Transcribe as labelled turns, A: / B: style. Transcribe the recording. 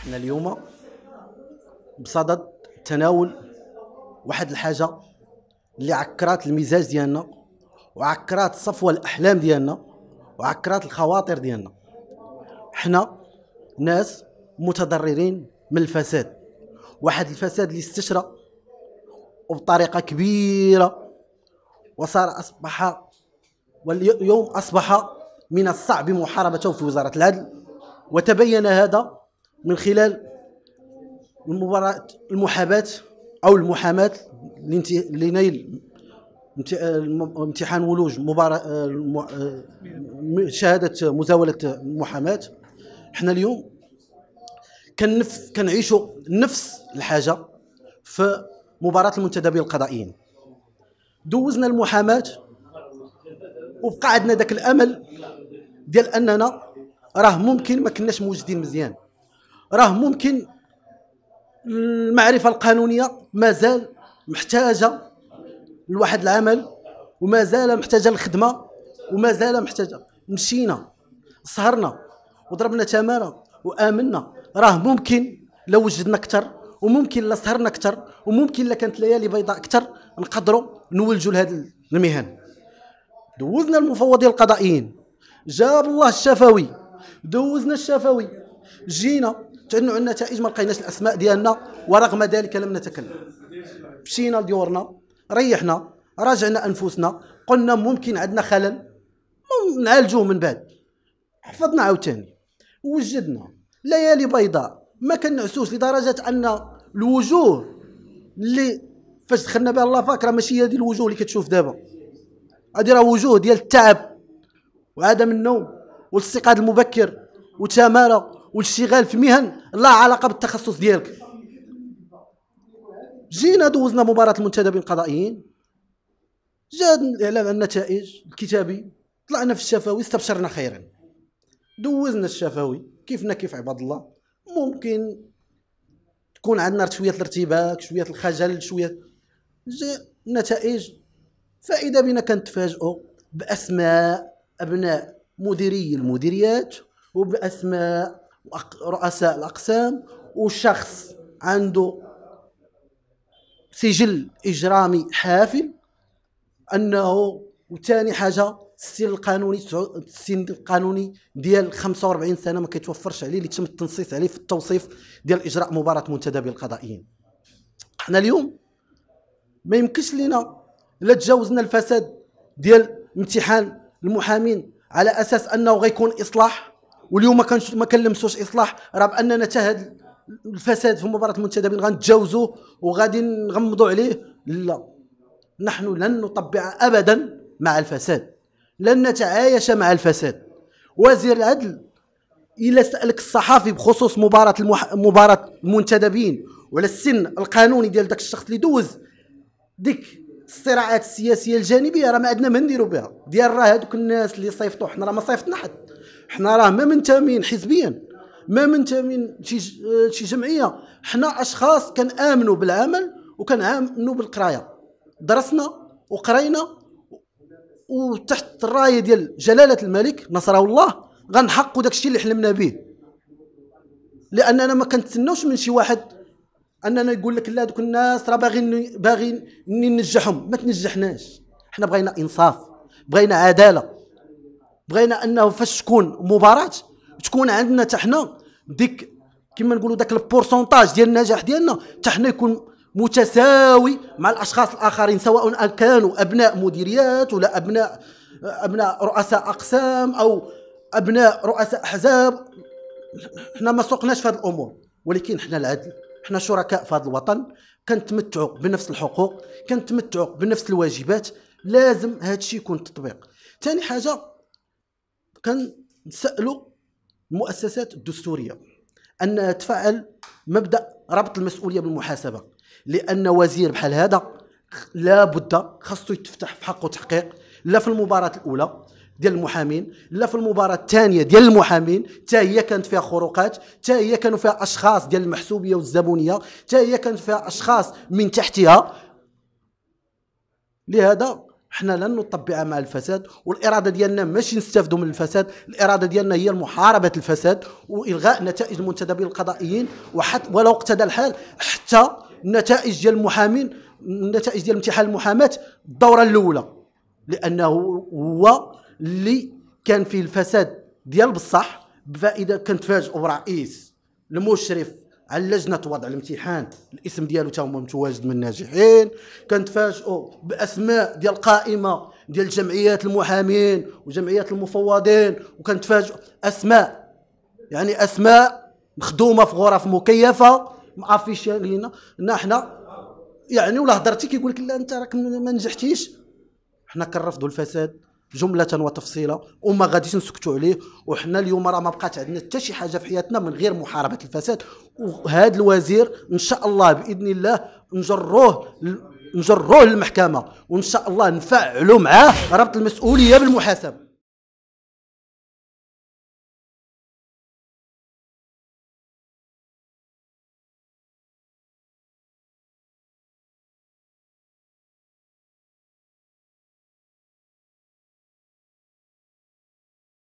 A: احنا اليوم بصدد تناول واحد الحاجه اللي عكرات المزاج ديالنا وعكرات صفو الاحلام ديالنا وعكرات الخواطر ديالنا حنا ناس متضررين من الفساد واحد الفساد اللي استشرى وبطريقه كبيره وصار اصبح واليوم اصبح من الصعب محاربته في وزاره العدل وتبين هذا من خلال المباراة المحاباة أو المحاماة لنيل امتحان ولوج مباراة شهادة مزاولة المحاماة حنا اليوم كنعيشوا نفس الحاجة في مباراة المنتدبين القضائيين دوزنا المحاماة وبقى عندنا ذاك الامل ديال اننا راه ممكن ما كناش موجودين مزيان راه ممكن المعرفه القانونيه مازال محتاجه لواحد العمل ومازال محتاجه للخدمه ومازال محتاجه مشينا سهرنا وضربنا تماره وامنا راه ممكن لو وجدنا اكثر وممكن لا سهرنا اكثر وممكن لا كانت ليالي بيضاء اكثر نقدروا نولجوا لهذه المهن دوزنا المفوضين القضائيين جاب الله الشفوي دوزنا الشفوي جينا تنوع النتائج ما لقيناش الاسماء ديالنا ورغم ذلك لم نتكلم مشينا لديورنا ريحنا راجعنا انفسنا قلنا ممكن عندنا خلل نعالجوه من بعد حفظنا عاوتاني وجدنا ليالي بيضاء ما كنعسوش لدرجه ان الوجوه اللي فاش دخلنا بها الله راه ماشي هذه الوجوه اللي كتشوف دابا هذه راه وجوه ديال التعب وعدم النوم والاستيقاظ المبكر وتماره والاشتغال في مهن لا علاقه بالتخصص ديالك جينا دوزنا مباراه المنتدبين القضائيين جاء الاعلام عن النتائج الكتابي طلعنا في الشفوي استبشرنا خيرا دوزنا الشفوي كيفنا كيف عباد الله ممكن تكون عندنا شويه الارتباك شويه الخجل شويه جاء النتائج فاذا بنا كنتفاجئوا باسماء ابناء مديري المديريات وباسماء ورؤساء الأقسام وشخص عنده سجل إجرامي حافل أنه وثاني حاجة السن القانوني السن القانوني ديال 45 سنة ما كيتوفرش عليه اللي تم التنصيص عليه في التوصيف ديال إجراء مباراة منتدبين القضائيين حنا اليوم ما يمكنش لينا لا تجاوزنا الفساد ديال امتحان المحامين على اساس انه غيكون اصلاح واليوم ما كانش ما كنلمسوش اصلاح راه باننا حتى هذا الفساد في مباراه المنتدبين غنتجاوزوه وغادي نغمضوا عليه لا نحن لن نطبع ابدا مع الفساد لن نتعايش مع الفساد وزير العدل الا سالك الصحافي بخصوص مباراه المح... مباراه المنتدبين وعلى السن القانوني ديال داك الشخص اللي دوز ديك الصراعات السياسيه الجانبيه راه ما عندنا ما نديرو بها ديال راه هذوك الناس اللي صيفطوا حنا راه ما صيفطنا حد حنا راه ما منتمين حزبيا ما منتمين شي جمعيه حنا اشخاص كنامنوا بالعمل وكنامنوا بالقرايه درسنا وقرينا وتحت الرايه ديال جلاله الملك نصره الله غنحقوا داكشي اللي حلمنا به لاننا ما كنتسناوش من شي واحد اننا يقول لك لا دوك الناس راه باغيين باغيين ننجحهم ما تنجحناش حنا بغينا انصاف بغينا عداله بغينا انه فاش تكون مباراه تكون عندنا حتى حنا ديك كما نقولوا داك البورسونتاج ديال النجاح ديالنا حتى حنا يكون متساوي مع الاشخاص الاخرين سواء كانوا ابناء مديريات ولا ابناء ابناء رؤساء اقسام او ابناء رؤساء احزاب حنا ما سوقناش في هذه الامور ولكن حنا العدل حنا شركاء في هذا الوطن كنتمتعوا بنفس الحقوق كنتمتعوا بنفس الواجبات لازم هذا الشيء يكون تطبيق ثاني حاجه كنسالوا المؤسسات الدستوريه انها تفعل مبدا ربط المسؤوليه بالمحاسبه لان وزير بحال هذا لا بد خاصو يتفتح في حقه تحقيق لا في المباراه الاولى ديال المحامين لا في المباراه الثانيه ديال المحامين حتى هي كانت فيها خروقات حتى هي كانوا فيها اشخاص ديال المحسوبيه والزبونيه حتى هي كانت فيها اشخاص من تحتها لهذا حنا لن نطبع مع الفساد والاراده ديالنا ماشي نستافدوا من الفساد الاراده ديالنا هي محاربه الفساد والغاء نتائج المنتدبين القضائيين وحتى ولو اقتدى الحال حتى النتائج ديال المحامين النتائج ديال امتحان المحاماه الدوره الاولى لانه هو اللي كان فيه الفساد ديال بصح بفائده كنتفاجئوا برئيس المشرف على لجنه وضع الامتحان الاسم ديالو تا متواجد من الناجحين كنتفاجئوا باسماء ديال القائمه ديال جمعيات المحامين وجمعيات المفوضين وكنتفاجئوا اسماء يعني اسماء مخدومه في غرف مكيفه مافيشالينا نحن يعني ولا هضرتي كيقول لك لا انت راك ما نجحتيش حنا كنرفضوا الفساد جمله وتفصيلا وما غاديش نسكتوا عليه وحنا اليوم راه ما بقات عندنا حتى شي حاجه في حياتنا من غير محاربه الفساد وهذا الوزير ان شاء الله باذن الله نجروه نجروه للمحكمه وان شاء الله نفعلوا معاه ربط المسؤوليه بالمحاسبه